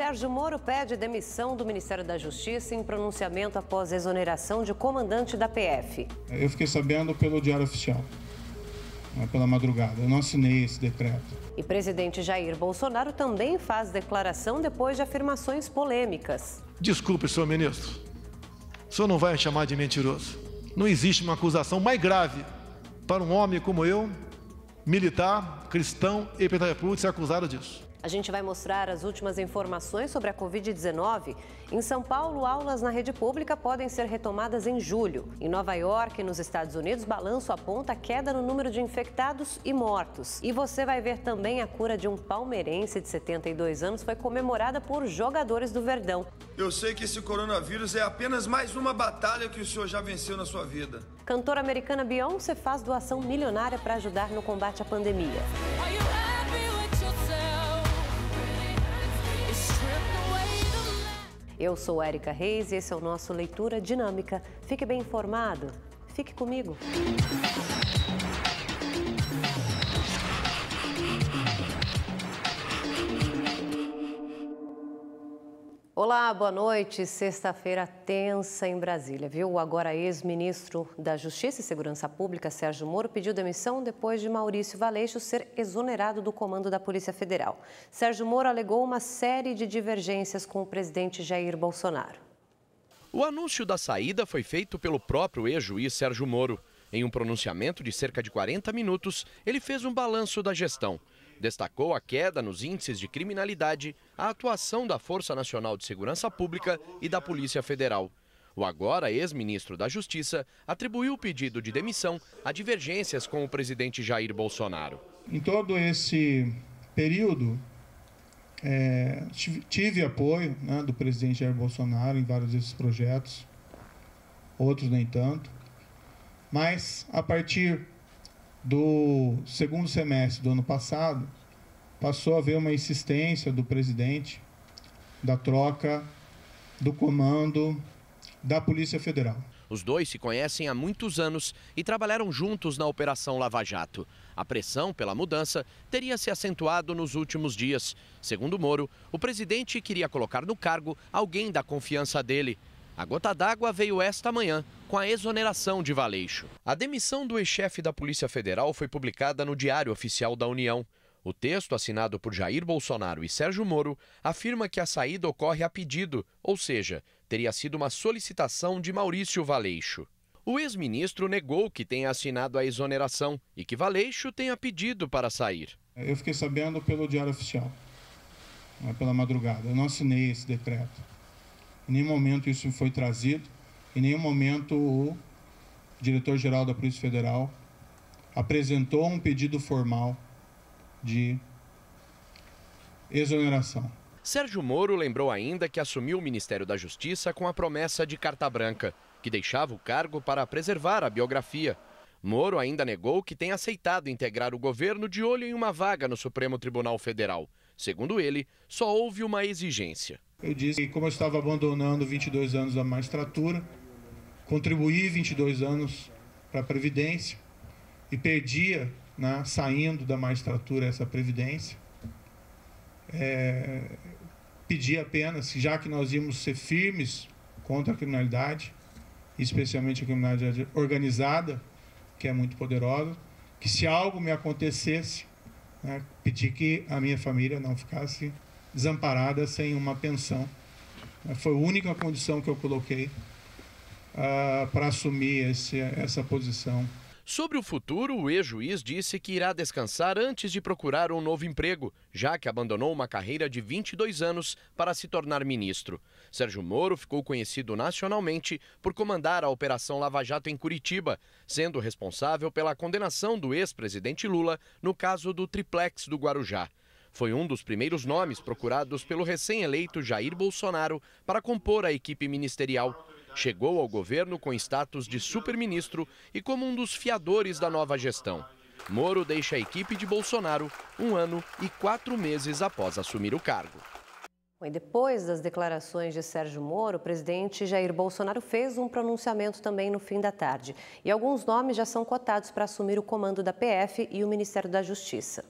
Sérgio Moro pede demissão do Ministério da Justiça em pronunciamento após exoneração de comandante da PF. Eu fiquei sabendo pelo Diário Oficial, né, pela madrugada. Eu não assinei esse decreto. E presidente Jair Bolsonaro também faz declaração depois de afirmações polêmicas. Desculpe, senhor ministro. O senhor não vai me chamar de mentiroso. Não existe uma acusação mais grave para um homem como eu, militar, cristão e pentadepúlio, ser acusado disso. A gente vai mostrar as últimas informações sobre a Covid-19. Em São Paulo, aulas na rede pública podem ser retomadas em julho. Em Nova York e nos Estados Unidos, balanço aponta queda no número de infectados e mortos. E você vai ver também a cura de um palmeirense de 72 anos foi comemorada por jogadores do Verdão. Eu sei que esse coronavírus é apenas mais uma batalha que o senhor já venceu na sua vida. Cantora americana Beyoncé faz doação milionária para ajudar no combate à pandemia. Eu sou Érica Reis e esse é o nosso Leitura Dinâmica. Fique bem informado. Fique comigo. Olá, boa noite. Sexta-feira tensa em Brasília, viu? O agora ex-ministro da Justiça e Segurança Pública, Sérgio Moro, pediu demissão depois de Maurício Valeixo ser exonerado do comando da Polícia Federal. Sérgio Moro alegou uma série de divergências com o presidente Jair Bolsonaro. O anúncio da saída foi feito pelo próprio ex-juiz Sérgio Moro. Em um pronunciamento de cerca de 40 minutos, ele fez um balanço da gestão Destacou a queda nos índices de criminalidade, a atuação da Força Nacional de Segurança Pública e da Polícia Federal. O agora ex-ministro da Justiça atribuiu o pedido de demissão a divergências com o presidente Jair Bolsonaro. Em todo esse período, é, tive apoio né, do presidente Jair Bolsonaro em vários desses projetos, outros nem tanto. Mas a partir do segundo semestre do ano passado, passou a haver uma insistência do presidente da troca do comando da Polícia Federal. Os dois se conhecem há muitos anos e trabalharam juntos na Operação Lava Jato. A pressão pela mudança teria se acentuado nos últimos dias. Segundo Moro, o presidente queria colocar no cargo alguém da confiança dele. A gota d'água veio esta manhã, com a exoneração de Valeixo. A demissão do ex-chefe da Polícia Federal foi publicada no Diário Oficial da União. O texto, assinado por Jair Bolsonaro e Sérgio Moro, afirma que a saída ocorre a pedido, ou seja, teria sido uma solicitação de Maurício Valeixo. O ex-ministro negou que tenha assinado a exoneração e que Valeixo tenha pedido para sair. Eu fiquei sabendo pelo Diário Oficial, né, pela madrugada. Eu não assinei esse decreto. Em nenhum momento isso foi trazido. Em nenhum momento o diretor-geral da Polícia Federal apresentou um pedido formal de exoneração. Sérgio Moro lembrou ainda que assumiu o Ministério da Justiça com a promessa de carta branca, que deixava o cargo para preservar a biografia. Moro ainda negou que tem aceitado integrar o governo de olho em uma vaga no Supremo Tribunal Federal. Segundo ele, só houve uma exigência. Eu disse que, como eu estava abandonando 22 anos da magistratura, Contribuí 22 anos para a Previdência e perdia, né, saindo da magistratura, essa Previdência. É, pedi apenas, já que nós íamos ser firmes contra a criminalidade, especialmente a criminalidade organizada, que é muito poderosa, que se algo me acontecesse, né, pedi que a minha família não ficasse desamparada sem uma pensão. Foi a única condição que eu coloquei para assumir esse, essa posição. Sobre o futuro, o ex-juiz disse que irá descansar antes de procurar um novo emprego, já que abandonou uma carreira de 22 anos para se tornar ministro. Sérgio Moro ficou conhecido nacionalmente por comandar a Operação Lava Jato em Curitiba, sendo responsável pela condenação do ex-presidente Lula no caso do triplex do Guarujá. Foi um dos primeiros nomes procurados pelo recém-eleito Jair Bolsonaro para compor a equipe ministerial Chegou ao governo com status de superministro e como um dos fiadores da nova gestão. Moro deixa a equipe de Bolsonaro um ano e quatro meses após assumir o cargo. E depois das declarações de Sérgio Moro, o presidente Jair Bolsonaro fez um pronunciamento também no fim da tarde. E alguns nomes já são cotados para assumir o comando da PF e o Ministério da Justiça.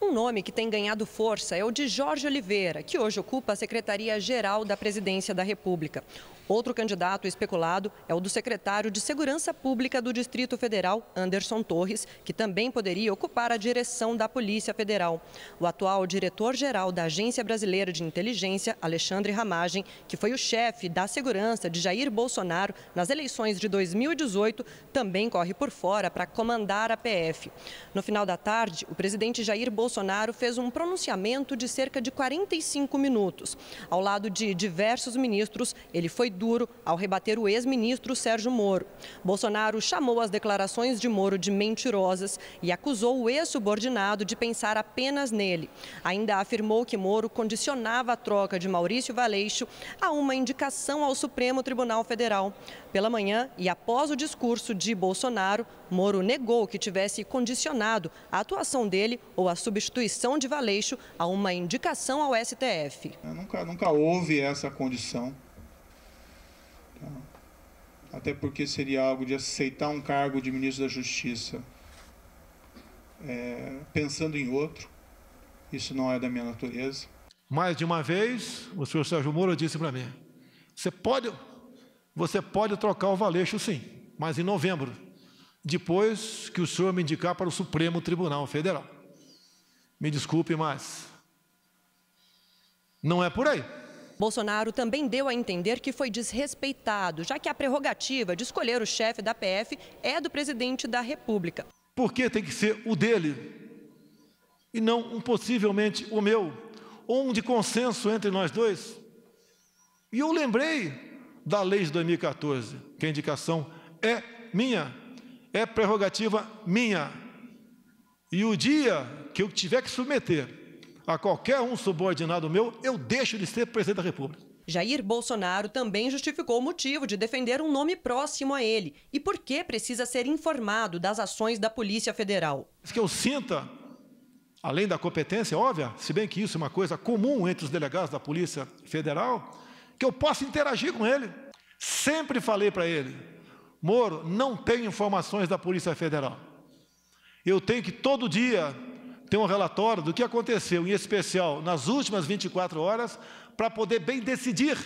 Um nome que tem ganhado força é o de Jorge Oliveira, que hoje ocupa a Secretaria-Geral da Presidência da República. Outro candidato especulado é o do secretário de Segurança Pública do Distrito Federal, Anderson Torres, que também poderia ocupar a direção da Polícia Federal. O atual diretor-geral da Agência Brasileira de Inteligência, Alexandre Ramagem, que foi o chefe da segurança de Jair Bolsonaro nas eleições de 2018, também corre por fora para comandar a PF. No final da tarde, o presidente Jair Bolsonaro fez um pronunciamento de cerca de 45 minutos. Ao lado de diversos ministros, ele foi duro ao rebater o ex-ministro Sérgio Moro. Bolsonaro chamou as declarações de Moro de mentirosas e acusou o ex-subordinado de pensar apenas nele. Ainda afirmou que Moro condicionava a troca de Maurício Valeixo a uma indicação ao Supremo Tribunal Federal. Pela manhã e após o discurso de Bolsonaro, Moro negou que tivesse condicionado a atuação dele ou a substituição de Valeixo a uma indicação ao STF. É, nunca, nunca houve essa condição até porque seria algo de aceitar um cargo de ministro da Justiça é, pensando em outro. Isso não é da minha natureza. Mais de uma vez, o senhor Sérgio Moro disse para mim: você pode, você pode trocar o valeixo, sim, mas em novembro, depois que o senhor me indicar para o Supremo Tribunal Federal. Me desculpe, mas não é por aí. Bolsonaro também deu a entender que foi desrespeitado, já que a prerrogativa de escolher o chefe da PF é do presidente da República. Porque tem que ser o dele e não um, possivelmente o meu, ou um de consenso entre nós dois? E eu lembrei da lei de 2014, que a indicação é minha, é prerrogativa minha. E o dia que eu tiver que submeter a qualquer um subordinado meu, eu deixo de ser presidente da República. Jair Bolsonaro também justificou o motivo de defender um nome próximo a ele e por que precisa ser informado das ações da Polícia Federal. Que eu sinta, além da competência óbvia, se bem que isso é uma coisa comum entre os delegados da Polícia Federal, que eu possa interagir com ele. Sempre falei para ele, Moro, não tenho informações da Polícia Federal. Eu tenho que todo dia tem um relatório do que aconteceu, em especial nas últimas 24 horas, para poder bem decidir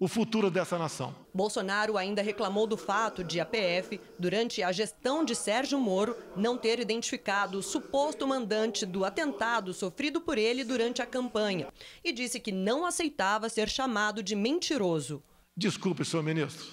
o futuro dessa nação. Bolsonaro ainda reclamou do fato de a PF, durante a gestão de Sérgio Moro, não ter identificado o suposto mandante do atentado sofrido por ele durante a campanha e disse que não aceitava ser chamado de mentiroso. Desculpe, senhor ministro,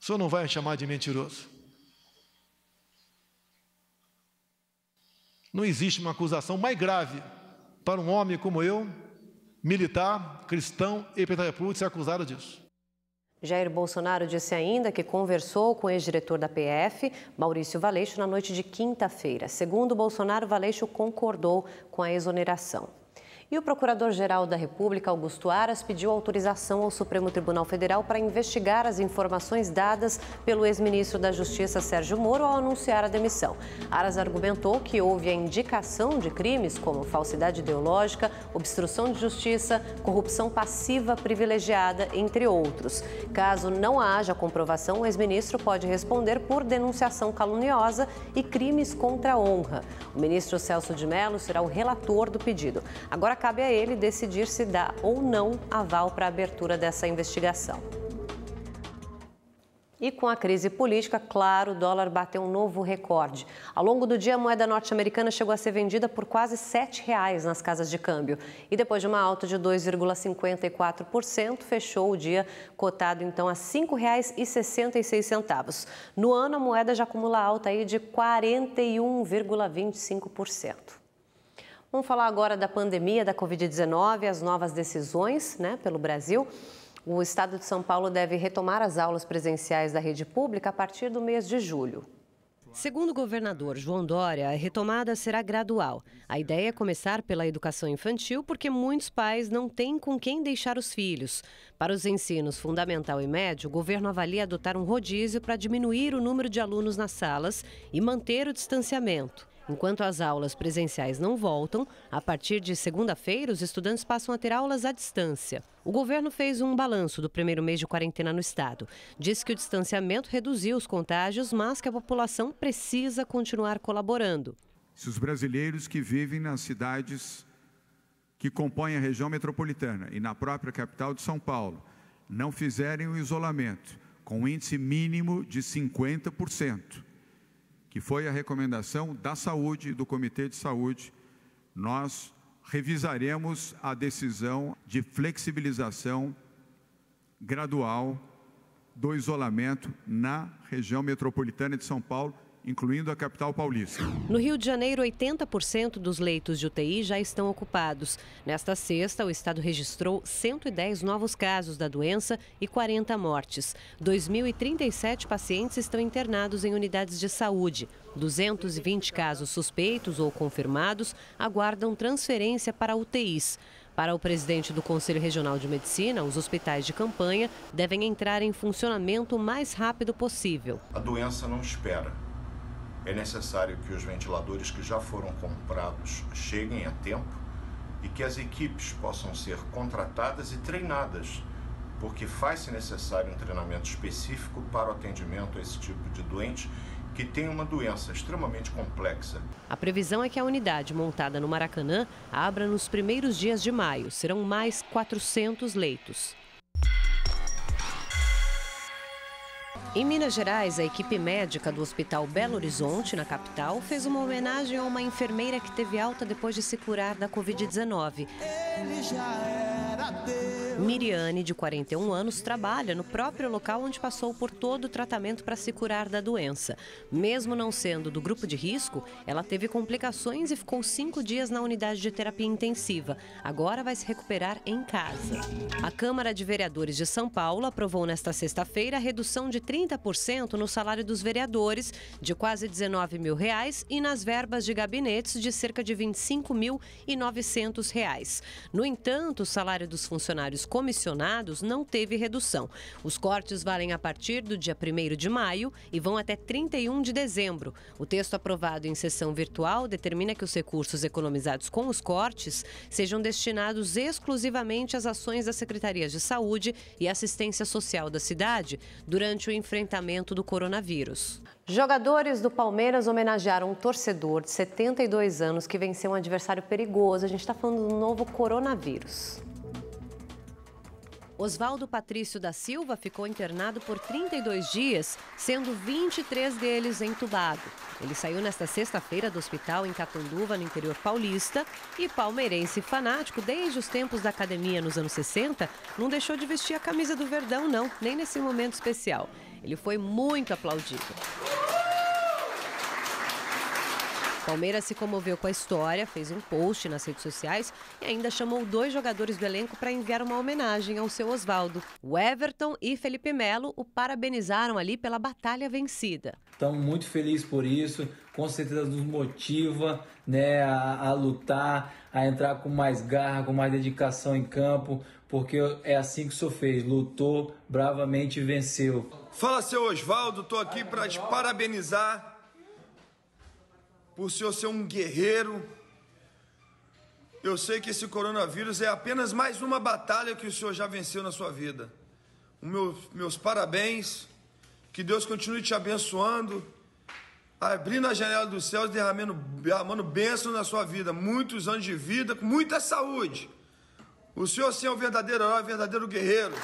o senhor não vai me chamar de mentiroso. Não existe uma acusação mais grave para um homem como eu, militar, cristão e pentadepluto, ser acusado disso. Jair Bolsonaro disse ainda que conversou com o ex-diretor da PF, Maurício Valeixo, na noite de quinta-feira. Segundo Bolsonaro, Valeixo concordou com a exoneração. E o Procurador-Geral da República, Augusto Aras, pediu autorização ao Supremo Tribunal Federal para investigar as informações dadas pelo ex-ministro da Justiça, Sérgio Moro, ao anunciar a demissão. Aras argumentou que houve a indicação de crimes como falsidade ideológica, obstrução de justiça, corrupção passiva privilegiada, entre outros. Caso não haja comprovação, o ex-ministro pode responder por denunciação caluniosa e crimes contra a honra. O ministro Celso de Mello será o relator do pedido. Agora, cabe a ele decidir se dá ou não aval para a abertura dessa investigação. E com a crise política, claro, o dólar bateu um novo recorde. Ao longo do dia, a moeda norte-americana chegou a ser vendida por quase R$ 7,00 nas casas de câmbio. E depois de uma alta de 2,54%, fechou o dia cotado então a R$ 5,66. No ano, a moeda já acumula alta aí de 41,25%. Vamos falar agora da pandemia da Covid-19, as novas decisões né, pelo Brasil. O Estado de São Paulo deve retomar as aulas presenciais da rede pública a partir do mês de julho. Segundo o governador João Dória, a retomada será gradual. A ideia é começar pela educação infantil, porque muitos pais não têm com quem deixar os filhos. Para os ensinos fundamental e médio, o governo avalia adotar um rodízio para diminuir o número de alunos nas salas e manter o distanciamento. Enquanto as aulas presenciais não voltam, a partir de segunda-feira, os estudantes passam a ter aulas à distância. O governo fez um balanço do primeiro mês de quarentena no estado. Diz que o distanciamento reduziu os contágios, mas que a população precisa continuar colaborando. Se os brasileiros que vivem nas cidades que compõem a região metropolitana e na própria capital de São Paulo não fizerem o isolamento com um índice mínimo de 50%, que foi a recomendação da saúde, do Comitê de Saúde, nós revisaremos a decisão de flexibilização gradual do isolamento na região metropolitana de São Paulo, incluindo a capital paulista. No Rio de Janeiro, 80% dos leitos de UTI já estão ocupados. Nesta sexta, o estado registrou 110 novos casos da doença e 40 mortes. 2.037 pacientes estão internados em unidades de saúde. 220 casos suspeitos ou confirmados aguardam transferência para UTIs. Para o presidente do Conselho Regional de Medicina, os hospitais de campanha devem entrar em funcionamento o mais rápido possível. A doença não espera é necessário que os ventiladores que já foram comprados cheguem a tempo e que as equipes possam ser contratadas e treinadas, porque faz-se necessário um treinamento específico para o atendimento a esse tipo de doente que tem uma doença extremamente complexa. A previsão é que a unidade montada no Maracanã abra nos primeiros dias de maio. Serão mais 400 leitos. Em Minas Gerais, a equipe médica do Hospital Belo Horizonte, na capital, fez uma homenagem a uma enfermeira que teve alta depois de se curar da Covid-19. Ele já era Deus. Miriane, de 41 anos, trabalha no próprio local onde passou por todo o tratamento para se curar da doença. Mesmo não sendo do grupo de risco, ela teve complicações e ficou cinco dias na unidade de terapia intensiva. Agora vai se recuperar em casa. A Câmara de Vereadores de São Paulo aprovou nesta sexta-feira a redução de 30% no salário dos vereadores, de quase 19 mil reais, e nas verbas de gabinetes, de cerca de 25 mil e 900 reais. No entanto, o salário dos funcionários comissionados não teve redução. Os cortes valem a partir do dia 1 de maio e vão até 31 de dezembro. O texto aprovado em sessão virtual determina que os recursos economizados com os cortes sejam destinados exclusivamente às ações das secretarias de saúde e assistência social da cidade durante o enfrentamento do coronavírus. Jogadores do Palmeiras homenagearam um torcedor de 72 anos que venceu um adversário perigoso. A gente está falando do novo coronavírus. Oswaldo Patrício da Silva ficou internado por 32 dias, sendo 23 deles entubado. Ele saiu nesta sexta-feira do hospital em Catanduva, no interior paulista, e palmeirense fanático desde os tempos da academia nos anos 60, não deixou de vestir a camisa do Verdão, não, nem nesse momento especial. Ele foi muito aplaudido. Palmeiras se comoveu com a história, fez um post nas redes sociais e ainda chamou dois jogadores do elenco para enviar uma homenagem ao seu Oswaldo. O Everton e Felipe Melo o parabenizaram ali pela batalha vencida. Estamos muito felizes por isso, com certeza nos motiva né, a, a lutar, a entrar com mais garra, com mais dedicação em campo, porque é assim que o senhor fez, lutou bravamente e venceu. Fala, seu Oswaldo, estou aqui para te parabenizar por o senhor ser um guerreiro. Eu sei que esse coronavírus é apenas mais uma batalha que o senhor já venceu na sua vida. Meu, meus parabéns, que Deus continue te abençoando, abrindo a janela dos céus, derramando, derramando bênção na sua vida, muitos anos de vida, com muita saúde. O senhor sim é um verdadeiro herói, verdadeiro guerreiro.